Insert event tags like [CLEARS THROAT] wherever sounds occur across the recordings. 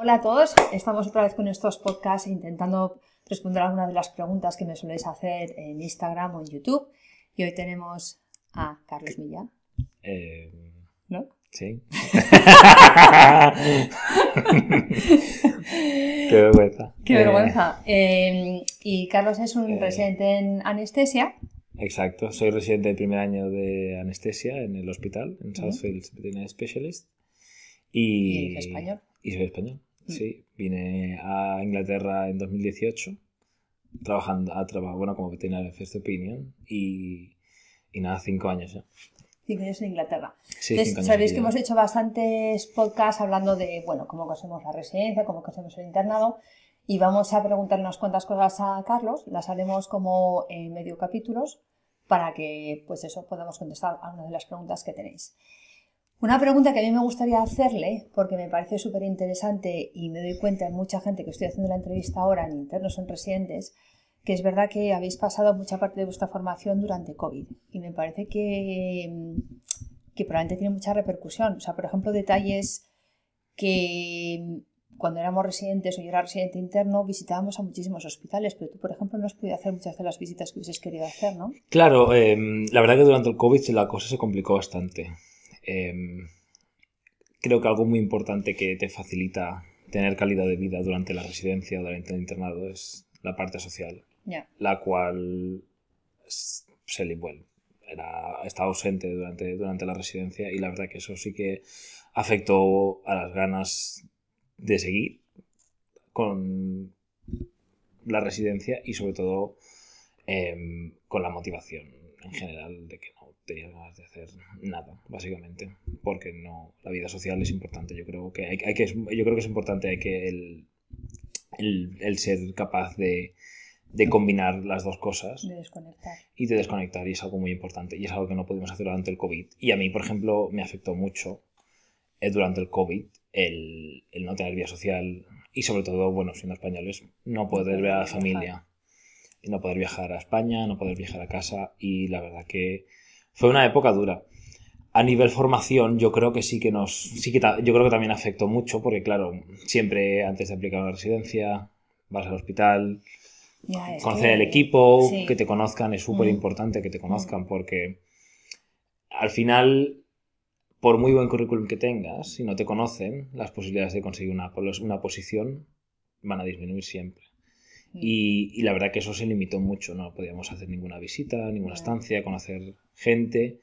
Hola a todos, estamos otra vez con estos podcasts e intentando responder algunas de las preguntas que me soléis hacer en Instagram o en YouTube. Y hoy tenemos a Carlos Millán. Eh, ¿No? Sí. [LAUGHS] Qué vergüenza. Qué eh, vergüenza. Em, y Carlos es un eh, residente en anestesia. Exacto, soy residente de primer año de anestesia en el hospital, en Southfield Specialist. Y... español. Y soy español. Mm. Sí, vine a Inglaterra en 2018 trabajando, a trabajar, bueno, como veterinario First Opinion y, y nada, cinco años ya. Cinco años en Inglaterra. Sí, sabéis que hemos hecho bastantes podcasts hablando de, bueno, cómo hacemos la residencia, cómo hacemos el internado y vamos a preguntarnos cuantas cosas a Carlos, las haremos como en medio capítulos para que, pues eso, podamos contestar una de las preguntas que tenéis. Una pregunta que a mí me gustaría hacerle, porque me parece súper interesante y me doy cuenta en mucha gente que estoy haciendo la entrevista ahora, en internos, son residentes, que es verdad que habéis pasado mucha parte de vuestra formación durante COVID y me parece que, mm, que probablemente tiene mucha repercusión. O sea, por ejemplo, detalles que mm, cuando éramos residentes o yo era residente interno, visitábamos a muchísimos hospitales, pero tú, por ejemplo, no has podido hacer muchas de las visitas que hubieses querido hacer, ¿no? Claro, em, la verdad que durante el COVID la cosa se complicó bastante. Em, creo que algo muy importante que te facilita tener calidad de vida durante la residencia o durante el internado es la parte social, la cual se bueno, estaba ausente durante, durante la residencia y la verdad que eso sí que afectó a las ganas de seguir con la residencia y sobre todo em, con la motivación en general de que no tenías ganas de hacer nada, básicamente, porque no la vida social es importante. Yo creo que hay, que yo creo que es importante que el, el, ser capaz de, combinar las dos cosas. De desconectar. Y de desconectar, y es algo muy importante. Y es algo que no pudimos hacer durante el COVID. Y a mí, por ejemplo, me afectó mucho eh, durante el COVID el, el, no tener vida social y sobre todo, bueno, siendo españoles, no poder ver a la familia no poder viajar a España, no poder viajar a casa y la verdad que fue una época dura. A nivel formación, yo creo que sí que nos, sí que yo creo que también afectó mucho porque claro, siempre antes de aplicar una residencia vas al hospital, conocer el equipo, que te conozcan es súper mm. importante que te conozcan mm. porque al final por muy buen currículum que tengas, si no te conocen, las posibilidades de conseguir una, una posición van a disminuir siempre. Y, la verdad que eso se limitó mucho, no podíamos hacer ninguna visita, ninguna estancia, conocer gente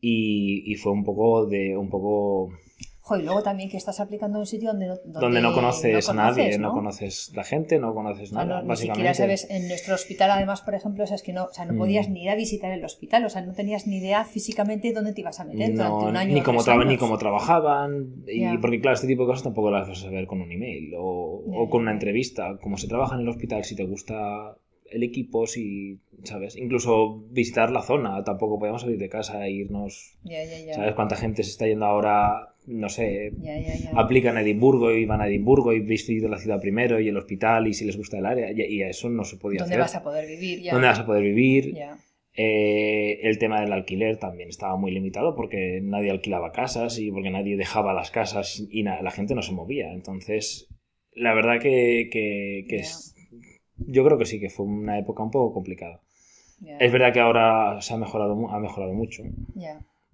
y, fue un poco de un poco y luego también que estás aplicando en un sitio donde no, donde, no conoces a nadie, ¿no? conoces la gente, no conoces nada. básicamente. Ni siquiera sabes, en nuestro hospital, además, por ejemplo, es que no, o sea, no podías mm. ni ir a visitar el hospital, o sea, no tenías ni idea físicamente dónde te ibas a meter durante un año. Ni cómo, años. ni cómo trabajaban, y porque claro, este tipo de cosas tampoco las vas a saber con un email o, o con una entrevista. Como se trabaja en el hospital, si te gusta el equipo, si, ¿sabes? Incluso visitar la zona, tampoco podíamos salir de casa e irnos. ¿Sabes cuánta gente se está yendo ahora? No sé, aplican a Edimburgo y van a Edimburgo y visitan la ciudad primero y el hospital y si les gusta el área y, a eso no se podía hacer. ¿Dónde vas a poder vivir? ¿Dónde vas a poder eh, vivir? el tema del alquiler también estaba muy limitado porque nadie alquilaba casas y porque nadie dejaba las casas y la gente no se movía. Entonces, la verdad que, que es, yo creo que sí, que fue una época un poco complicada. Es verdad que ahora se ha mejorado, ha mejorado mucho.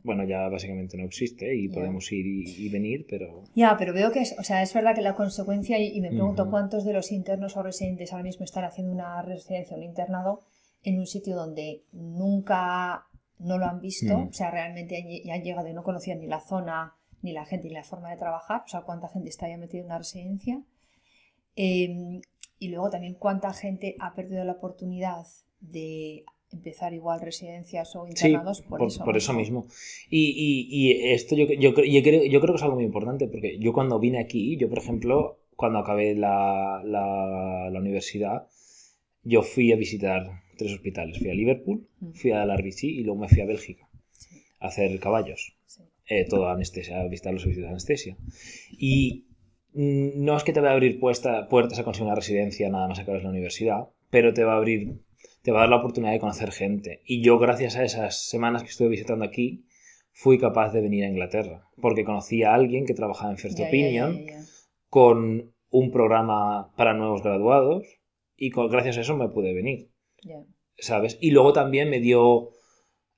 Bueno, ya básicamente no existe y podemos ir y, venir, pero... Ya, pero veo que es, o sea, es verdad que la consecuencia, y, me pregunto cuántos de los internos o residentes ahora mismo están haciendo una residencia o un internado en un sitio donde nunca no lo han visto, o sea, realmente han, ya han llegado y no conocían ni la zona, ni la gente, ni la forma de trabajar, o sea, cuánta gente está ya metida en una residencia. Eh, y luego también cuánta gente ha perdido la oportunidad de empezar igual residencias o internados por, eso. Por eso mismo. Y, esto yo, yo, creo, yo, creo, que es algo muy importante, porque yo cuando vine aquí, yo por ejemplo, cuando acabé la, la, universidad, yo fui a visitar tres hospitales. Fui a Liverpool, fui a la y luego me fui a Bélgica a hacer caballos. Eh, todo anestesia, a visitar los servicios de anestesia. Y Mm, no es que te va a abrir puertas a conseguir una residencia nada más acabes la universidad, pero te va a abrir, te va a dar la oportunidad de conocer gente. Y yo, gracias a esas semanas que estuve visitando aquí, fui capaz de venir a Inglaterra, porque conocí a alguien que trabajaba en First Opinion con un programa para nuevos graduados y con, gracias a eso me pude venir. ¿Sabes? Y luego también me dio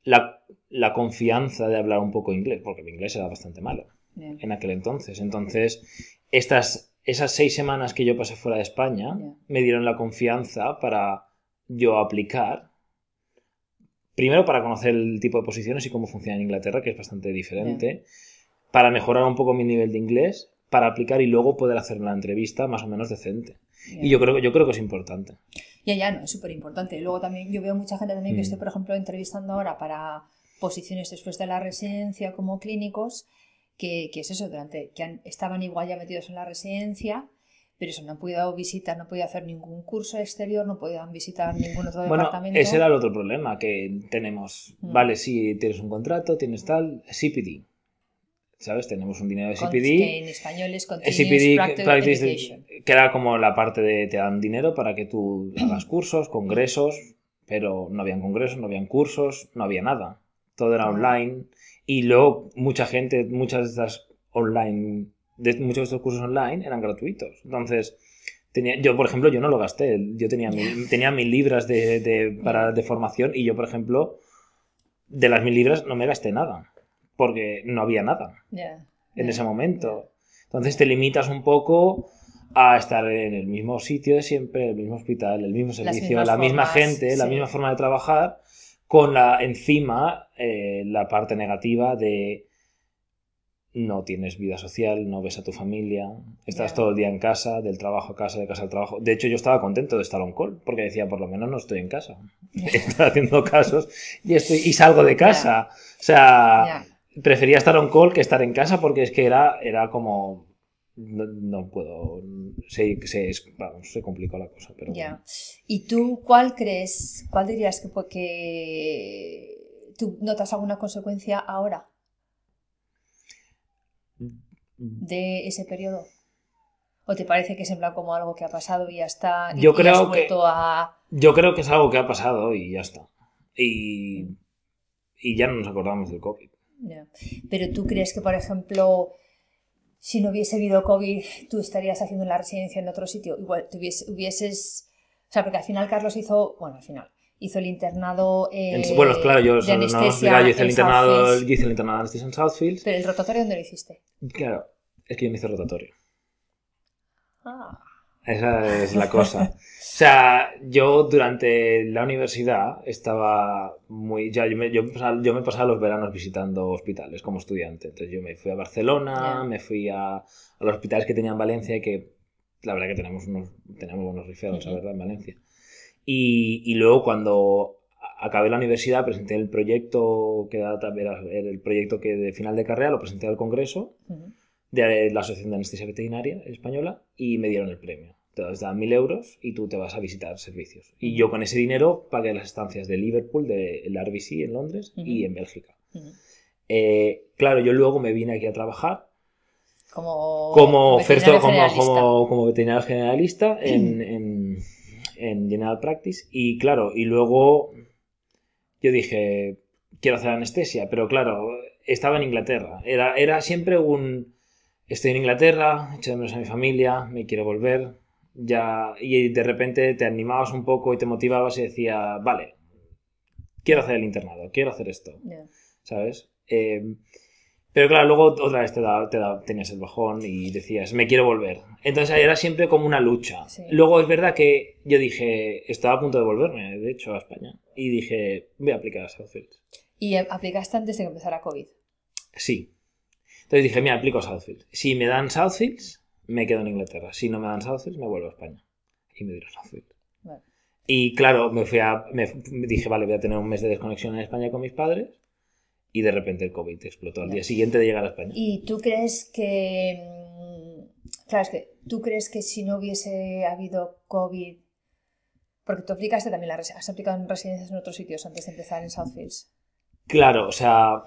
la, la confianza de hablar un poco inglés, porque mi inglés era bastante malo en aquel entonces. Entonces, estas, esas seis semanas que yo pasé fuera de España me dieron la confianza para yo aplicar. Primero para conocer el tipo de posiciones y cómo funciona en Inglaterra, que es bastante diferente. Para mejorar un poco mi nivel de inglés, para aplicar y luego poder hacer una entrevista más o menos decente. Y yo creo, yo creo que es importante. Ya, ya, no, es súper importante. Luego también yo veo mucha gente también que mm. estoy, por ejemplo, entrevistando ahora para posiciones después de la residencia como clínicos que, es eso, durante, que estaban igual ya metidos en la residencia, pero eso, no han podido visitar, no han podido hacer ningún curso exterior, no podían visitar ningún otro bueno, departamento. Ese era el otro problema que tenemos. Mm. Vale, si tienes un contrato, tienes tal, CPD. ¿Sabes? Tenemos un dinero de CPD. Que en español es CPD, Que era como la parte de te dan dinero para que tú hagas cursos, congresos, pero no habían congresos, no habían cursos, no había nada todo era online. Y luego mucha gente, muchas de estas online, muchos de estos cursos online eran gratuitos. Entonces, tenía, yo por ejemplo, yo no lo gasté. Yo tenía, mil, tenía mil libras de, de, para, de formación y yo por ejemplo, de las mil libras no me gasté nada. Porque no había nada en ese momento. Entonces te limitas un poco a estar en el mismo sitio de siempre, el mismo hospital, el mismo servicio, la misma gente, la misma forma de trabajar con la encima eh, la parte negativa de no tienes vida social, no ves a tu familia, estás todo el día en casa, del trabajo a casa, de casa al trabajo. De hecho, yo estaba contento de estar on call, porque decía, por lo menos no estoy en casa. [LAUGHS] Estoy haciendo casos y, estoy, y salgo de casa. O sea, prefería estar on call que estar en casa porque es que era, era como no, puedo. Se, se, se complicó la cosa, pero. ¿Y tú cuál crees, cuál dirías que, tú notas alguna consecuencia ahora mm. de ese periodo? ¿O te parece que es como algo que ha pasado y ya está? yo, creo que, a... yo creo que es algo que ha pasado y ya está. Y, mm. ya no nos acordamos del COVID. Pero tú crees que, por ejemplo, si no hubiese habido COVID, tú estarías haciendo la residencia en otro sitio. Igual, te hubieses... O sea, porque al final Carlos hizo, bueno, al final, hizo el internado. Eh, bueno, claro, yo, de hice, el internado, el internado en Southfield. Pero el rotatorio, ¿dónde lo hiciste? Claro, es que yo no hice rotatorio. Ah. Esa es la cosa. [LAUGHS] O sea, yo durante la universidad estaba muy. Ya, yo, me, yo, pasaba los veranos visitando hospitales como estudiante. Entonces yo me fui a Barcelona, me fui a, los hospitales que tenía en Valencia, y que la verdad que tenemos, unos, tenemos buenos rifeados, verdad, en Valencia. Y, luego cuando acabé la universidad presenté el proyecto que era, el proyecto que de final de carrera lo presenté al Congreso de la Asociación de Anestesia Veterinaria Española y me dieron el premio te das dan mil euros y tú te vas a visitar servicios. Y yo con ese dinero pagué las estancias de Liverpool, del RBC en Londres y en Bélgica. Eh, claro, yo luego me vine aquí a trabajar como, como, veterinario, como, generalista. generalista [CLEARS THROAT] en, General Practice. Y claro, y luego yo dije, quiero hacer anestesia, pero claro, estaba en Inglaterra. Era, era siempre un... Estoy en Inglaterra, echo de menos a mi familia, me quiero volver, ya y de repente te animabas un poco y te motivabas y decías, vale, quiero hacer el internado, quiero hacer esto, ¿sabes? Em, pero claro, luego otra vez te, tenías el bajón y decías, me quiero volver. Entonces era siempre como una lucha. Luego es verdad que yo dije, estaba a punto de volverme, de hecho, a España. Y dije, voy a aplicar a Southfield. ¿Y aplicaste antes de que empezara COVID? Sí. Entonces dije, mira, aplico a Southfield. Si me dan Southfields, me quedo en Inglaterra. Si no me dan Southfields, me vuelvo a España. Y me dieron Southfield. Y claro, me fui a, me, dije, vale, voy a tener un mes de desconexión en España con mis padres. Y de repente el COVID explotó al día siguiente de llegar a España. ¿Y tú crees que... Mm, claro, es que tú crees que si no hubiese habido COVID... Porque tú aplicaste también, la, has aplicado en residencias en otros sitios antes de empezar en Southfields. Claro, o sea,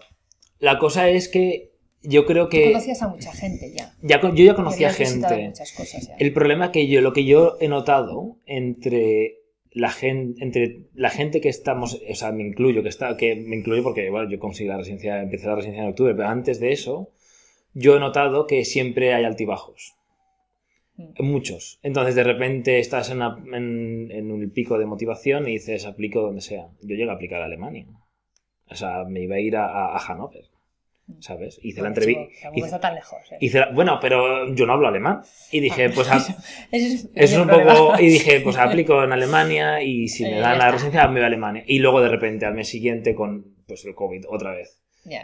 la cosa es que yo creo que... Tú conocías a mucha gente ya. ya yo ya conocía gente. cosas El problema que yo, lo que yo he notado entre la gente, entre la gente que estamos, o sea, me incluyo, que está, que me incluyo porque yo conseguí la residencia, empecé la residencia en octubre, pero antes de eso, yo he notado que siempre hay altibajos. Mm. Muchos. Entonces, de repente estás en, un pico de motivación y dices, aplico donde sea. Yo llego a aplicar a Alemania. O sea, me iba a ir a, a, a Hannover. Mm. ¿sabes? Hice bueno, la entrevista. tan lejos. ¿eh? bueno, pero yo no hablo alemán. Y dije, ah, pues. [LAUGHS] Eso es, un poco. Y dije, pues aplico en Alemania y [LAUGHS] si me dan la residencia, me voy a Alemania. Y luego de repente al mes siguiente con pues, el COVID otra vez.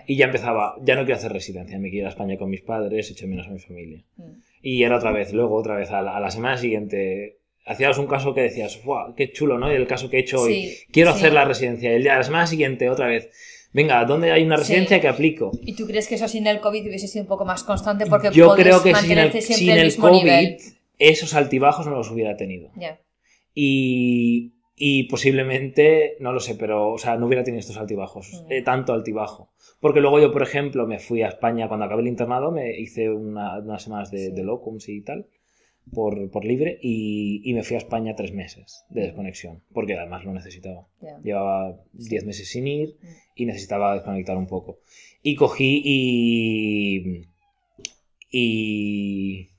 Y ya empezaba, ya no quiero hacer residencia, me quiero ir a España con mis padres, echo menos a mi familia. Mm. Y era otra vez, luego otra vez, a la, semana siguiente, hacías un caso que decías, ¡guau! ¡Qué chulo, ¿no? Y el caso que he hecho hoy, quiero hacer la residencia. Y a la semana siguiente, otra vez, venga, ¿dónde hay una residencia que aplico? ¿Y tú crees que eso sin el COVID hubiese sido un poco más constante? Porque yo creo que sin el, COVID esos altibajos no los hubiera tenido. Y, posiblemente, no lo sé, pero, o sea, no hubiera tenido estos altibajos, mm. eh, tanto altibajo. Porque luego yo, por ejemplo, me fui a España cuando acabé el internado, me hice una, unas semanas de, de locums y tal por, libre y, me fui a España tres meses de desconexión, porque además lo necesitaba. Llevaba diez meses sin ir mm. y necesitaba desconectar un poco. Y cogí y... y...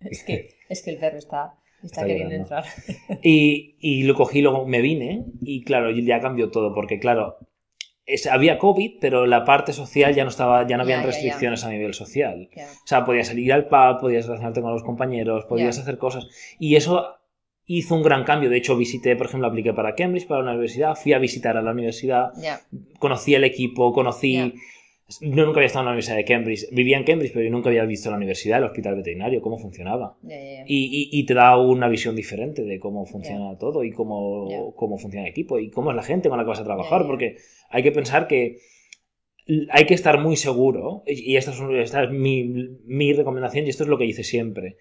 [LAUGHS] Es que, el perro está... queriendo entrar. Y, y, lo cogí, luego me vine y claro, ya cambió todo, porque claro, había COVID, pero la parte social ya no estaba, ya no habían restricciones a nivel social. O sea, podías salir al pub, podías relacionarte con los compañeros, podías hacer cosas. Y eso hizo un gran cambio. De hecho, visité, por ejemplo, apliqué para Cambridge, para la universidad, fui a visitar a la universidad, conocí el equipo, conocí yo nunca había estado en la Universidad de Cambridge. Vivía en Cambridge, pero yo nunca había visto la universidad, el hospital veterinario, cómo funcionaba. Y, te da una visión diferente de cómo funciona todo y cómo, funciona el equipo y cómo es la gente con la que vas a trabajar. Porque hay que pensar que hay que estar muy seguro, y esta es, mi, mi recomendación y esto es lo que hice siempre.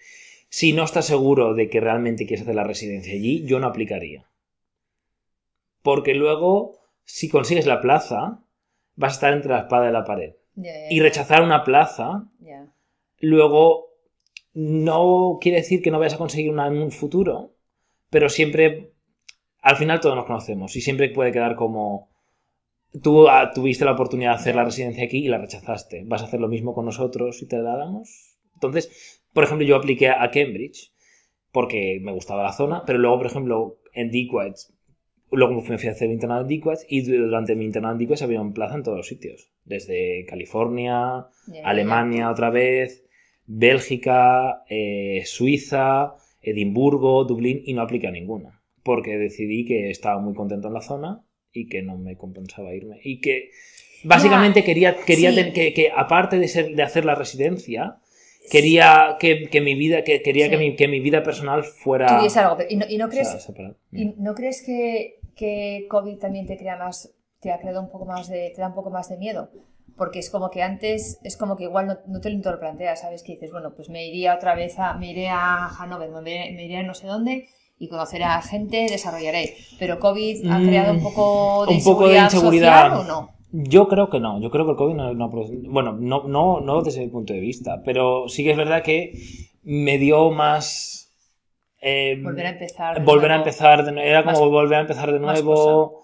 Si no estás seguro de que realmente quieres hacer la residencia allí, yo no aplicaría. Porque luego, si consigues la plaza, vas a estar entre la espada y la pared. y rechazar una plaza, luego no quiere decir que no vayas a conseguir una en un futuro, pero siempre, al final todos nos conocemos y siempre puede quedar como, tú ah, tuviste la oportunidad de hacer la residencia aquí y la rechazaste. ¿Vas a hacer lo mismo con nosotros y te la damos? Entonces, por ejemplo, yo apliqué a Cambridge porque me gustaba la zona, pero luego, por ejemplo, en Dequite Luego me fui a hacer el internado en y durante mi internado en Dicuas había un plaza en todos los sitios. Desde California, Alemania otra vez, Bélgica, eh, Suiza, Edimburgo, Dublín y no apliqué a ninguna. Porque decidí que estaba muy contento en la zona y que no me compensaba irme. Y que básicamente quería, quería que, aparte de, hacer la residencia, quería que, mi vida que quería que, mi, vida personal fuera y no crees que que COVID también te crea más, te ha creado un poco más de, te da un poco más de miedo. Porque es como que antes, es como que igual no, te lo planteas, ¿sabes? Que dices, bueno, pues me iría otra vez a, me iré a Hanover, me, me iré a no sé dónde y conocer a gente, desarrollaré. Pero COVID ha creado un mm, poco de, un poco de inseguridad, o no. Yo creo que no, yo creo que el COVID no, producido... bueno, no, no, no desde mi punto de vista, pero sí que es verdad que me dio más volver a empezar. Volver a empezar, era como volver a empezar de nuevo.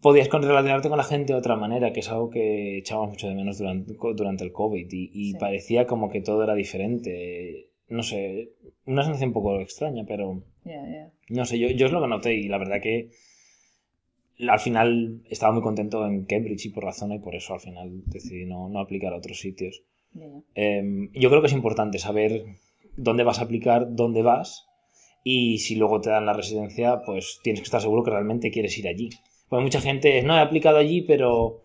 Podías relacionarte con la gente de otra manera, que es algo que echábamos mucho de menos durante, durante el COVID y, parecía como que todo era diferente. No sé, una sensación un poco extraña, pero... No sé, yo, yo es lo que noté y la verdad que al final estaba muy contento en Cambridge y por razón y por eso al final decidí no, aplicar a otros sitios. Em, yo creo que es importante saber dónde vas a aplicar, dónde vas, y si luego te dan la residencia, pues tienes que estar seguro que realmente quieres ir allí. Pues mucha gente, no, he aplicado allí, pero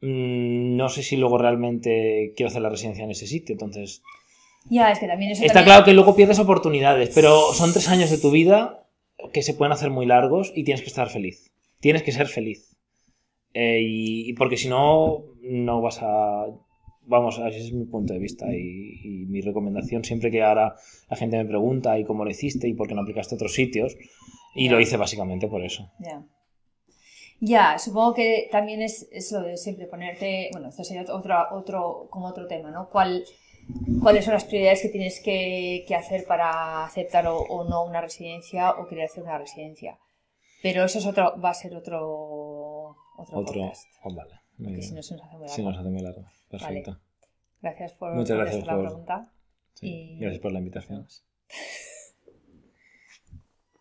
mm, no sé si luego realmente quiero hacer la residencia en ese sitio, entonces... Ya, es también Está claro que luego pierdes oportunidades, pero son tres años de tu vida que se pueden hacer muy largos y tienes que estar feliz. Tienes que ser feliz. Eh, y porque si no, no vas a vamos, ese es mi punto de vista y, mi recomendación siempre que ahora la gente me pregunta y cómo lo hiciste y por qué no aplicaste a otros sitios y lo hice básicamente por eso. Ya. supongo que también es eso de siempre ponerte, bueno, esto sería otro, otro, como otro tema, ¿no? ¿Cuál, ¿Cuáles son las prioridades que tienes que, hacer para aceptar o, no una residencia o querer hacer una residencia? Pero eso es otro, va a ser otro, otro, otro oh, porque si no se nos hace muy largo. Sí, nos hace muy largo. Perfecto. Vale. Gracias por, Muchas gracias por la pregunta. Sí. Y... Gracias por la invitación. [LAUGHS]